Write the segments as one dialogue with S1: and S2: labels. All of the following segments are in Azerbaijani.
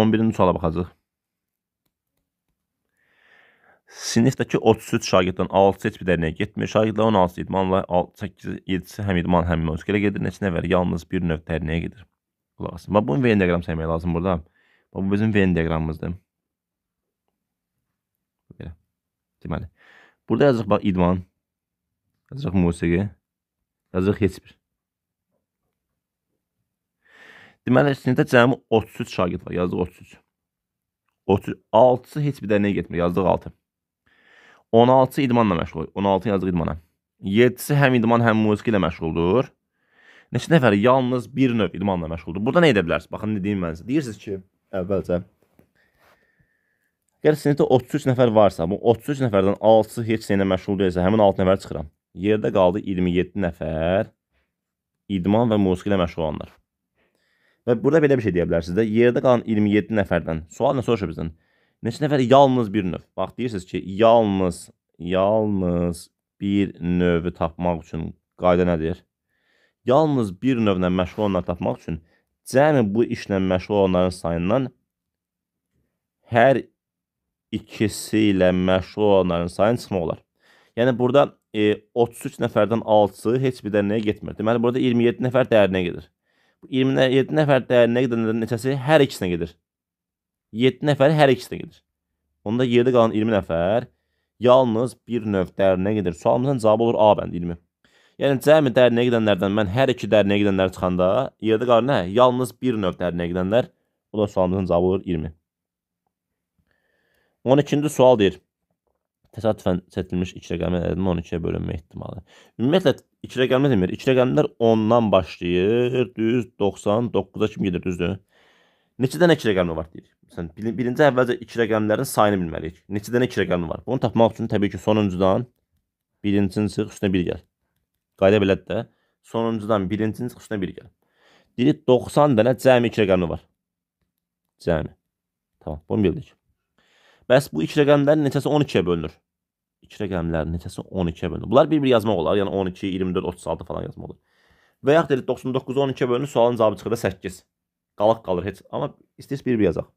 S1: 11-ci suala baxacaq. Sinifdəki 33 şagirddən 6 heç bir dərinə getmir. Şagirdlər 16 idmanla 8 7-si həm idman, həm mövzüqələ gedir. Neçə nəfər yalnız bir növ dərinəyə gedir. Qulaq asın. Bax, bunu Venn diaqramı çəkmək lazım burada. Bax, bu bizim Venn diaqramımızdır. Belə. Deməli, burada yazacaq bax idman, yazacaq musiqi, yazacaq heç bir. Deməli, sinifdə cəmi 33 şagird var. Yazdıq 33. 30, 6-sı heç bir dərnəyə getmir. Yazdıq 6. 16-sı idmanla məşğul. 16 yazdıq idmana. 7-si həm idman, həm musiqi ilə məşğuldur. Neçə nəfər yalnız bir növ idmanla məşğuldur. Burada nə edə bilərsiniz? Baxın, nə deyim mən sizə. Deyirsiniz ki, əvvəlcə Əgər sinifdə 33 nəfər varsa, bu 33 nəfərdən 6-sı heç sənə məşğul deyilsə, həmin 6 nəfər çıxıram. Yerdə qaldı 27 nəfər idman və musiqi ilə məşğul olanlar. Və burada belə bir şey deyə bilərsiniz də, yerdə qalan 27 nəfərdən sual nə soruşur bizdən? Neçə nəfər yalnız bir növ? Bax deyirsiniz ki, yalnız yalnız bir növü tapmaq üçün qayda nədir? Yalnız bir növlə məşğul olanları tapmaq üçün cəmi bu işlə məşğul olanların sayından hər ikisi ilə məşğul olanların sayını çıxmaq olar. Yəni burada e, 33 nəfərdən 6-sı heç bir dərnəyə getmir. Deməli burada 27 nəfər dərnəyə gedir. 20 nə, 7 nəfər dəyərinə gedən neçəsi hər ikisinə gedir. 7 nəfər hər ikisinə gedir. Onda yerdə qalan 20 nəfər yalnız bir növ dərinə gedir. Sualımızın cavabı olur A bəndi 20. Yəni cəmi dərinə gedənlərdən mən hər iki dərinə gedənlər çıxanda yerdə qalan nə? Yalnız bir növ dərinə gedənlər. Bu da sualımızın cavabı olur 20. 12-ci sual deyir təsadüfən çətilmiş iki rəqəmin ədədinin 12-yə bölünmə ehtimalı. Ümumiyyətlə iki rəqəmli demir. İki rəqəmlər 10-dan başlayır, düz 99-a kimi gedir, düzdür? Neçə dənə iki rəqəmli var deyirik. Məsələn, birinci əvvəlcə iki rəqəmlərin sayını bilməliyik. Neçə dənə iki rəqəmli var? Bunu tapmaq üçün təbii ki, sonuncudan birincini çıx, üstünə 1 gəl. Qayda belədir də. Sonuncudan birincini çıx, üstünə 1 gəl. Deyirik 90 dənə cəmi iki rəqəmli var. Cəmi. Tamam, bunu bildik. Bəs bu iki rəqəmlərin neçəsi 12-yə bölünür? 2 rəqəmlər neçəsi 12-yə bölünür. Bunlar bir-bir yazmaq olar. Yəni 12, 24, 36 falan yazmaq olar. Və yaxud da 99 12-yə bölünür, sualın cavabı çıxır da 8. Qalaq qalır heç. Amma istəyirsiniz bir-bir yazaq.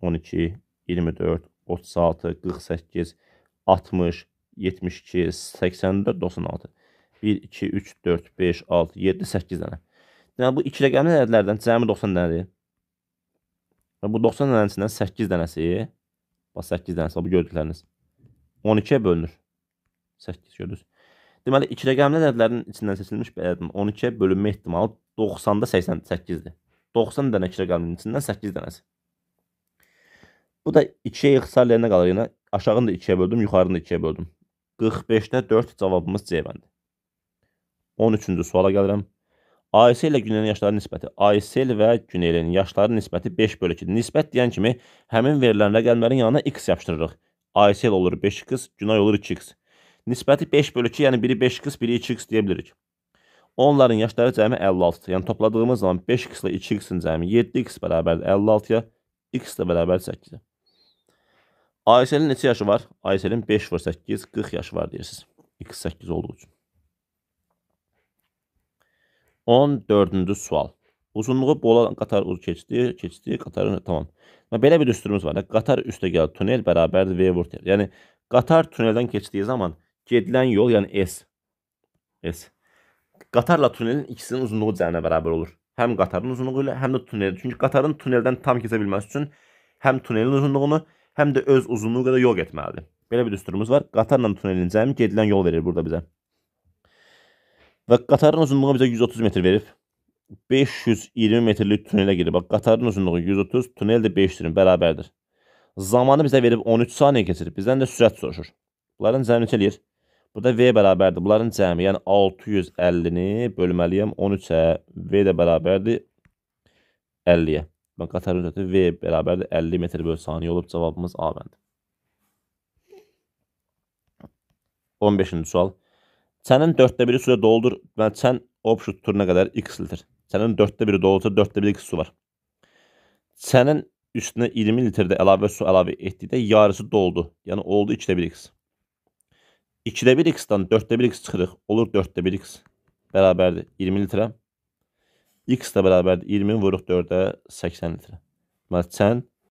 S1: 12, 24, 36, 48, 60, 72, 84, 96. 1 2 3 4 5 6 7 8 dənə. Deməli yəni bu 2 rəqəmli ədədlərdən cəmi 90 dənədir. Və bu 90 dənəsindən 8 dənəsi bax 8 dənəsi bu gördükləriniz 12-yə bölünür. 8 gördünüz. Deməli, iki rəqəmli ədədlərin içindən seçilmiş bir ədədin 12-yə bölünmə ehtimalı 90-da 88-dir. 90 dənə iki rəqəmlinin içindən 8 dənəsi. Bu da 2-yə ixtisarla nə qalır? Yenə yəni, aşağını da 2-yə böldüm, yuxarını da 2-yə böldüm. 45-də 4 cavabımız C bəndi. 13-cü suala gəlirəm. ASL ilə Güneylərin yaşları nisbəti. ASL və Güneylərin yaşları nisbəti 5 bölü 2. Nisbət deyən kimi həmin verilən rəqəmlərin yanına x yapışdırırıq. ASL olur 5x, Günay olur 2x. Nisbəti 5 bölü 2, yəni biri 5x, biri 2x deyə bilirik. Onların yaşları cəmi 56-dır. Yəni topladığımız zaman 5x ilə 2x-in cəmi 7x bərabərdir 56-ya, x də bərabər 8-ə. ASL-in neçə yaşı var? ASL-in 5 vur 8, 40 yaşı var deyirsiniz. x 8 olduğu üçün. 14-cü sual. Uzunluğu bola qatar uz keçdi, keçdi, qatarın tamam. Və belə bir düsturumuz var. Qatar üstə gəl tunel bərabərdir V vur tel. Yəni qatar tuneldən keçdiyi zaman gedilən yol, yəni S S qatarla tunelin ikisinin uzunluğu cərinə bərabər olur. Həm qatarın uzunluğu ilə, həm də tunel. Çünki qatarın tuneldən tam keçə bilməsi üçün həm tunelin uzunluğunu, həm də öz uzunluğu qədər yol getməlidir. Belə bir düsturumuz var. Qatarla tunelin cəmi gedilən yol verir burada bizə. Və qatarın uzunluğu bizə 130 metr verib. 520 metrlik tunelə girib. Bax qatarın uzunluğu 130, tunel də 520 bərabərdir. Zamanı bizə verib 13 saniyə keçirib. Bizdən də sürət soruşur. Bunların cəmi neçə eləyir? Burada V bərabərdir. Bunların cəmi, yəni 650-ni bölməliyəm 13-ə. V də bərabərdir 50-yə. Bax qatarın uzunluğu V bərabərdir 50 metr böl saniyə olub cavabımız A bəndi. 15-ci sual. Çənin 4-də biri suya doldur və çən opşut turuna qədər x-lidir sənin dörddə biri dolu olsa, dörddə biri su var. Sənin üstünə 20 litrdə əlavə su əlavə etdikdə yarısı doldu. Yəni oldu 2-də 1x. 2-də 1x-dan 4-də 1x çıxırıq. Olur 4-də 1x bərabərdir 20 litrə. x də bərabərdir 20 vuruq 4-də 80 litrə. Deməli sən